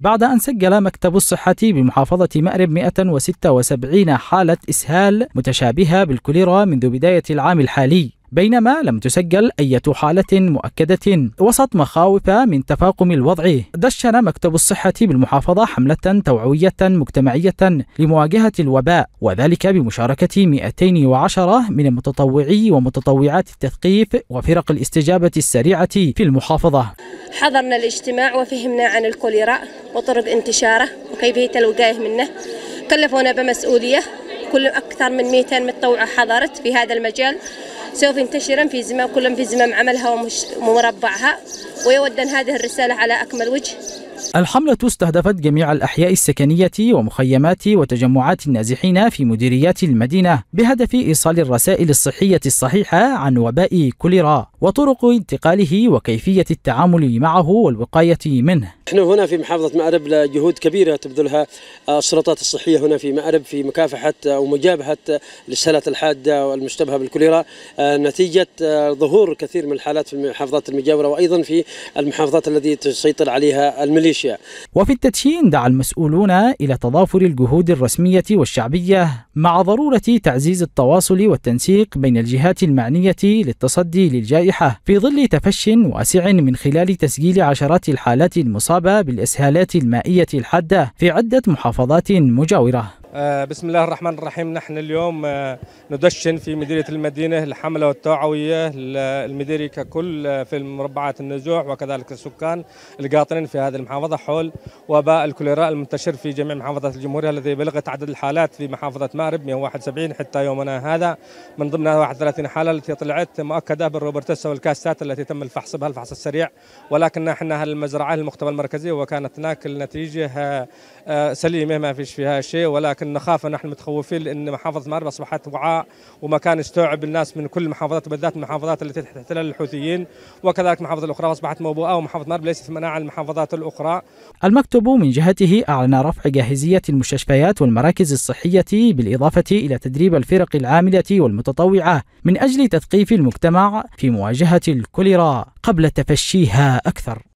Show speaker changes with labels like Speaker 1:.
Speaker 1: بعد أن سجل مكتب الصحة بمحافظة مأرب 176 حالة إسهال متشابهة بالكوليرا منذ بداية العام الحالي بينما لم تسجل أي حالة مؤكدة وسط مخاوف من تفاقم الوضع دشن مكتب الصحة بالمحافظة حملة توعوية مجتمعية لمواجهة الوباء وذلك بمشاركة 210 من متطوعي ومتطوعات التثقيف وفرق الاستجابة السريعة في المحافظة
Speaker 2: حضرنا الاجتماع وفهمنا عن الكوليرا وطرق انتشاره وكيفية الوقاية منه كلفونا بمسؤولية كل أكثر من 200 متطوعة حضرت في هذا المجال سوف ينتشرن في زمام كلهم في زمام عملها ومربعها ويودن هذه الرسالة على أكمل وجه
Speaker 1: الحملة استهدفت جميع الأحياء السكنية ومخيمات وتجمعات النازحين في مديريات المدينة بهدف إيصال الرسائل الصحية الصحيحة عن وباء كوليرا وطرق انتقاله وكيفية التعامل معه والوقاية منه
Speaker 3: نحن هنا في محافظة مأرب جهود كبيرة تبذلها آه، السلطات الصحية هنا في مأرب في مكافحة آه، ومجابهة الإسهالات الحادة والمشتبهة بالكوليرا آه، نتيجة ظهور كثير من الحالات في المحافظات المجاورة وأيضا في المحافظات التي تسيطر عليها المليون الميليشيا
Speaker 1: وفي التدشين دعا المسؤولون إلى تضافر الجهود الرسمية والشعبية مع ضرورة تعزيز التواصل والتنسيق بين الجهات المعنية للتصدي للجائحة في ظل تفش واسع من خلال تسجيل عشرات الحالات المصابة بالإسهالات المائية الحادة في عدة محافظات مجاورة
Speaker 4: آه، بسم الله الرحمن الرحيم نحن اليوم آه، ندشن في مديرية المدينة الحملة التوعوية للمديرية ككل آه، في مربعات النزوح وكذلك السكان القاطنين في هذه المحافظة حول وباء الكوليرا المنتشر في جميع محافظات الجمهورية الذي بلغت عدد الحالات في محافظة مأرب 171 حتى يومنا هذا من ضمنها 31 حالة التي طلعت مؤكدة بالروبرتس والكاستات التي تم الفحص بها الفحص السريع ولكن نحن المزرعة المختبر المركزي وكانت هناك النتيجة آه، سليمه ما فيش فيها شيء ولكن نخاف نحن متخوفين لان محافظه مارب اصبحت وعاء ومكان استوعب الناس من كل المحافظات وبالذات المحافظات التي تحت احتلال الحوثيين وكذلك المحافظه الاخرى اصبحت موبوءه ومحافظه مارب ليست مناعه المحافظات الاخرى.
Speaker 1: المكتب من جهته اعلن رفع جاهزيه المستشفيات والمراكز الصحيه بالاضافه الى تدريب الفرق العامله والمتطوعه من اجل تثقيف المجتمع في مواجهه الكوليرا قبل تفشيها اكثر.